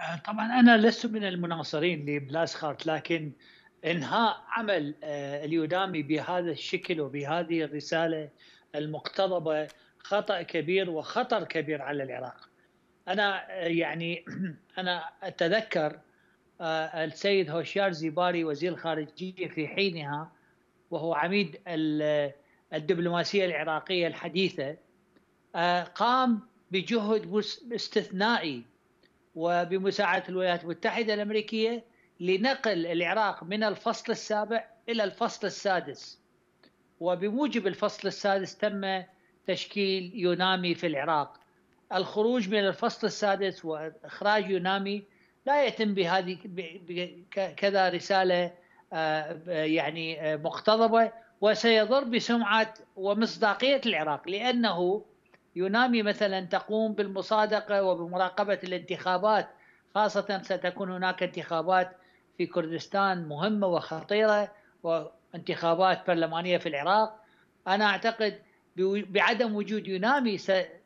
آه، طبعا انا لست من المناصرين لبلاسخارت لكن انهاء عمل آه، اليودامي بهذا الشكل وبهذه الرساله المقتضبه خطا كبير وخطر كبير على العراق. انا آه، يعني انا اتذكر السيد هوشيار زيباري وزير الخارجيه في حينها وهو عميد الدبلوماسيه العراقيه الحديثه قام بجهد استثنائي وبمساعدة الولايات المتحدة الأمريكية لنقل العراق من الفصل السابع إلى الفصل السادس وبموجب الفصل السادس تم تشكيل يونامي في العراق الخروج من الفصل السادس وإخراج يونامي لا يتم بهذه كذا رسالة آه، يعني آه، مقتضبة وسيضر بسمعة ومصداقية العراق لأنه يونامي مثلا تقوم بالمصادقة وبمراقبة الانتخابات خاصة ستكون هناك انتخابات في كردستان مهمة وخطيرة وانتخابات برلمانية في العراق أنا أعتقد بعدم وجود يونامي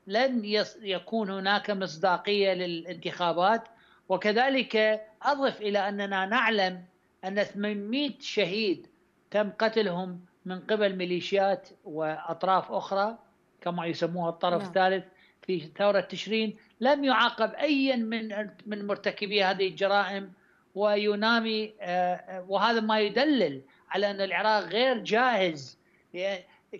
لن يكون هناك مصداقية للانتخابات وكذلك أضف إلى أننا نعلم أن 800 شهيد تم قتلهم من قبل ميليشيات وأطراف أخرى كما يسموها الطرف نعم. الثالث في ثورة تشرين لم يعاقب أي من من مرتكبي هذه الجرائم وينامي آه، آه، وهذا ما يدلل على أن العراق غير جاهز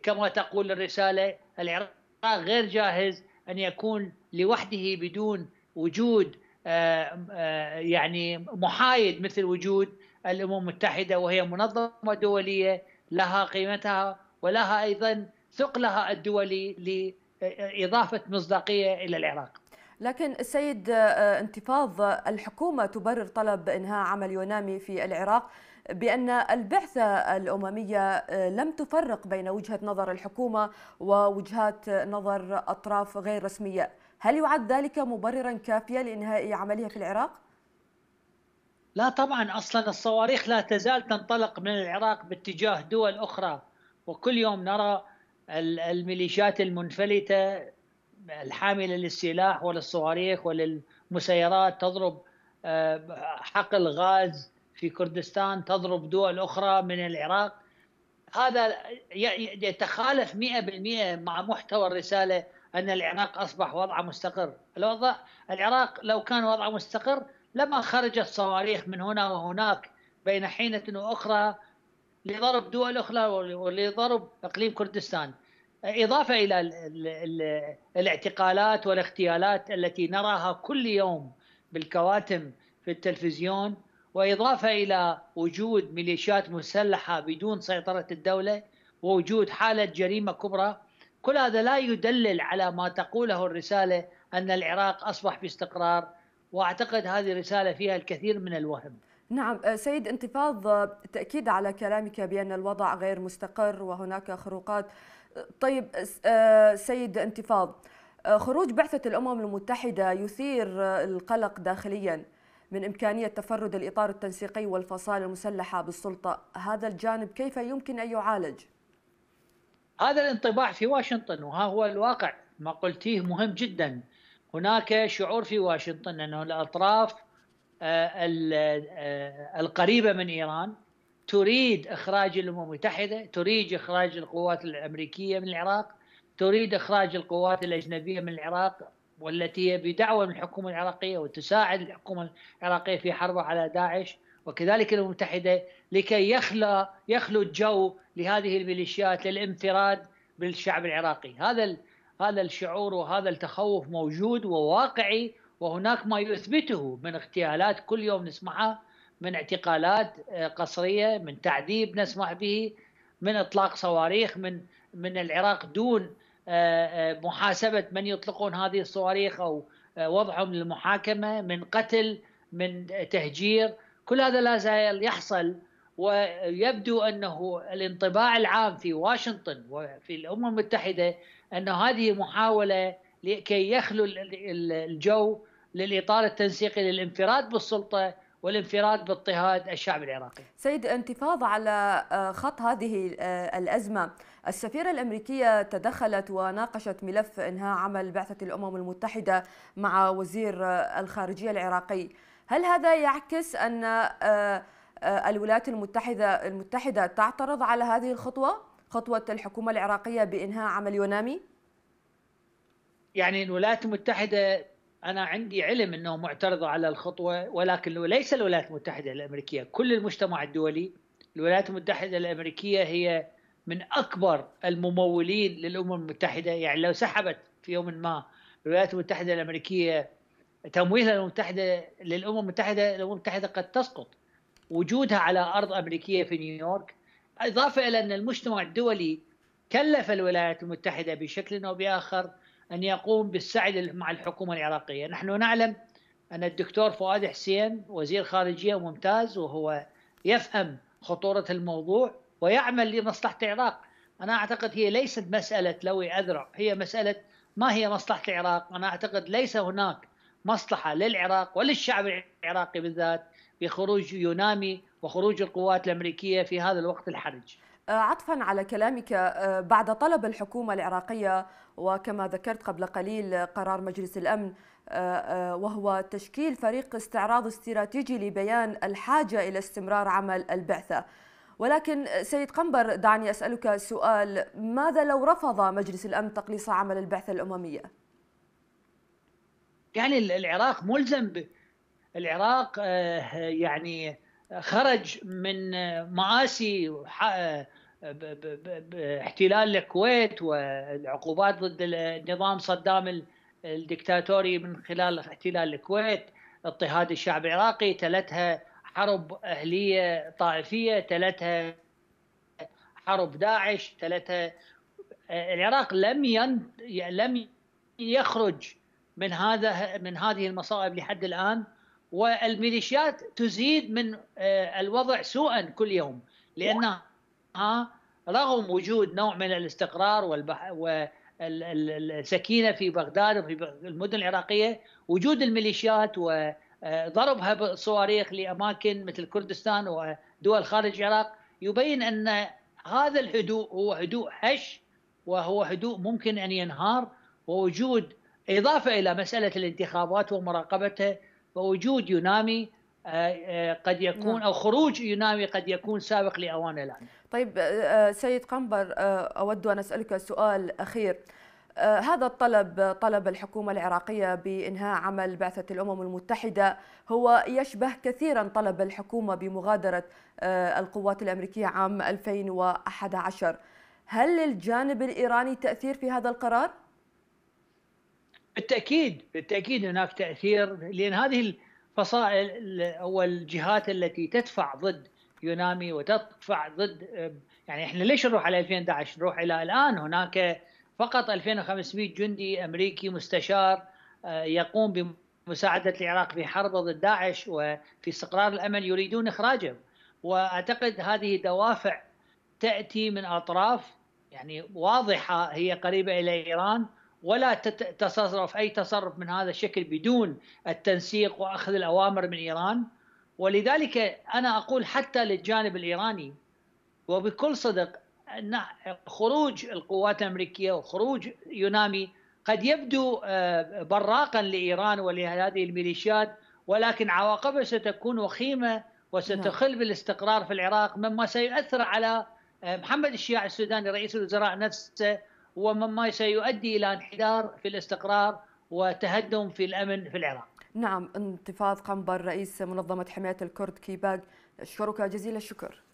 كما تقول الرسالة العراق غير جاهز أن يكون لوحده بدون وجود آه، يعني محايد مثل وجود الأمم المتحدة وهي منظمة دولية لها قيمتها ولها أيضا ثقلها الدولي لإضافة مصداقية إلى العراق لكن السيد آه، انتفاض الحكومة تبرر طلب إنهاء عمل يونامي في العراق بأن البعثة الأممية آه، لم تفرق بين وجهة نظر الحكومة ووجهات نظر أطراف غير رسمية هل يعد ذلك مبررا كافيا لإنهاء عملها في العراق؟ لا طبعا أصلا الصواريخ لا تزال تنطلق من العراق باتجاه دول أخرى وكل يوم نرى الميليشيات المنفلتة الحاملة للسلاح وللصواريخ وللمسيرات تضرب آه، حقل غاز في كردستان تضرب دول أخرى من العراق هذا يتخالف 100% مع محتوى الرسالة أن العراق أصبح وضعه مستقر الوضع العراق لو كان وضعه مستقر لما خرجت صواريخ من هنا وهناك بين حينة وأخرى لضرب دول اخرى ولضرب اقليم كردستان اضافه الى الاعتقالات والاغتيالات التي نراها كل يوم بالكواتم في التلفزيون واضافه الى وجود ميليشيات مسلحه بدون سيطره الدوله ووجود حاله جريمه كبرى كل هذا لا يدلل على ما تقوله الرساله ان العراق اصبح في استقرار واعتقد هذه الرساله فيها الكثير من الوهم نعم آه، سيد انتفاض تأكيد على كلامك بأن الوضع غير مستقر وهناك خروقات طيب آه، سيد انتفاض آه، خروج بعثة الأمم المتحدة يثير القلق داخليا من إمكانية تفرد الإطار التنسيقي والفصائل المسلحة بالسلطة هذا الجانب كيف يمكن أن يعالج؟ هذا الانطباع في واشنطن وها هو الواقع ما قلتيه مهم جدا هناك شعور في واشنطن أن الأطراف آه، آه، القريبه من ايران تريد اخراج الامم المتحده تريد اخراج القوات الامريكيه من العراق تريد اخراج القوات الاجنبيه من العراق والتي هي بدعوه من الحكومه العراقيه وتساعد الحكومه العراقيه في حربها على داعش وكذلك الامم المتحده لكي يخلى يخلو الجو لهذه الميليشيات للانفراد بالشعب العراقي هذا هذا الشعور وهذا التخوف موجود وواقعي وهناك ما يثبته من اغتيالات كل يوم نسمعها من اعتقالات آه، قصريه من تعذيب نسمع به من اطلاق صواريخ من من العراق دون آه، آه، محاسبه من يطلقون هذه الصواريخ او وضعهم للمحاكمه من قتل من تهجير كل هذا لا زال يحصل ويبدو انه الانطباع العام في واشنطن وفي الامم المتحده ان هذه محاوله لكي يخلو الجو للاطار التنسيقي للانفراد بالسلطه والانفراد باضطهاد الشعب العراقي. سيد انتفاض على آه، خط هذه آه، الازمه، السفيره الامريكيه تدخلت وناقشت ملف انهاء عمل بعثه الامم المتحده مع وزير آه، الخارجيه العراقي، هل هذا يعكس ان الولايات المتحده المتحده تعترض على هذه الخطوه؟ خطوه الحكومه العراقيه بانهاء عمل يونامي؟ يعني الولايات المتحده انا عندي علم انه معترض على الخطوه ولكن ليس الولايات المتحده الامريكيه كل المجتمع الدولي الولايات المتحده الامريكيه هي من اكبر الممولين للامم المتحده يعني لو سحبت في يوم ما الولايات المتحده الامريكيه تمويلها المتحده للامم المتحده الامم المتحده قد تسقط وجودها على ارض امريكيه في نيويورك اضافه الى ان المجتمع الدولي كلف الولايات المتحده بشكل او باخر أن يقوم بالسعي مع الحكومة العراقية نحن نعلم أن الدكتور فؤاد حسين وزير خارجية ممتاز وهو يفهم خطورة الموضوع ويعمل لمصلحة العراق أنا أعتقد هي ليست مسألة لوي أذرع هي مسألة ما هي مصلحة العراق أنا أعتقد ليس هناك مصلحة للعراق وللشعب العراقي بالذات بخروج يونامي وخروج القوات الأمريكية في هذا الوقت الحرج عطفا على كلامك آه، بعد طلب الحكومة العراقية وكما ذكرت قبل قليل قرار مجلس الأمن آه، آه، وهو تشكيل فريق استعراض استراتيجي لبيان الحاجة إلى استمرار عمل البعثة ولكن سيد قنبر دعني أسألك سؤال ماذا لو رفض مجلس الأمن تقليص عمل البعثة الأممية؟ يعني العراق ملزم ب... العراق يعني خرج من معاسي احتلال الكويت والعقوبات ضد النظام صدام الدكتاتوري من خلال احتلال الكويت اضطهاد الشعب العراقي تلتها حرب أهلية طائفية تلتها حرب داعش تلتها العراق لم ين... لم يخرج من هذا من هذه المصائب لحد الآن والميليشيات تزيد من آه، الوضع سوءا كل يوم لأنها رغم وجود نوع من الاستقرار والبح... والسكينة في بغداد وفي المدن العراقية وجود الميليشيات وضربها بالصواريخ لأماكن مثل كردستان ودول خارج العراق يبين أن هذا الهدوء هو هدوء هش وهو هدوء ممكن أن ينهار ووجود إضافة إلى مسألة الانتخابات ومراقبتها فوجود يونامي آه، آه، قد يكون نعم. او خروج يونامي قد يكون سابق لاوانه الان. طيب آه، سيد قنبر اود ان اسالك سؤال اخير. هذا الطلب طلب الحكومة العراقية بإنهاء عمل بعثة الأمم المتحدة هو يشبه كثيرا طلب الحكومة بمغادرة القوات الأمريكية عام 2011 هل للجانب الإيراني تأثير في هذا القرار؟ بالتاكيد بالتاكيد هناك تاثير لان هذه الفصائل او الجهات التي تدفع ضد يونامي وتدفع ضد يعني احنا ليش نروح على 2011 نروح الى الان هناك فقط 2500 جندي امريكي مستشار آه، يقوم بمساعده العراق في حرب ضد داعش وفي استقرار الامن يريدون اخراجه واعتقد هذه دوافع تاتي من اطراف يعني واضحه هي قريبه الى ايران ولا تتصرف أي تصرف من هذا الشكل بدون التنسيق وأخذ الأوامر من إيران ولذلك أنا أقول حتى للجانب الإيراني وبكل صدق أن خروج القوات الأمريكية وخروج يونامي قد يبدو آه، براقا لإيران ولهذه الميليشيات ولكن عواقبه ستكون وخيمة وستخل نعم. بالاستقرار في العراق مما سيؤثر على آه، محمد الشياع السوداني رئيس الوزراء نفسه هو مما سيؤدي الى انحدار في الاستقرار وتهدم في الامن في العراق. نعم انتفاض قنبر رئيس منظمه حمايه الكرد كيباك اشكرك جزيل الشكر.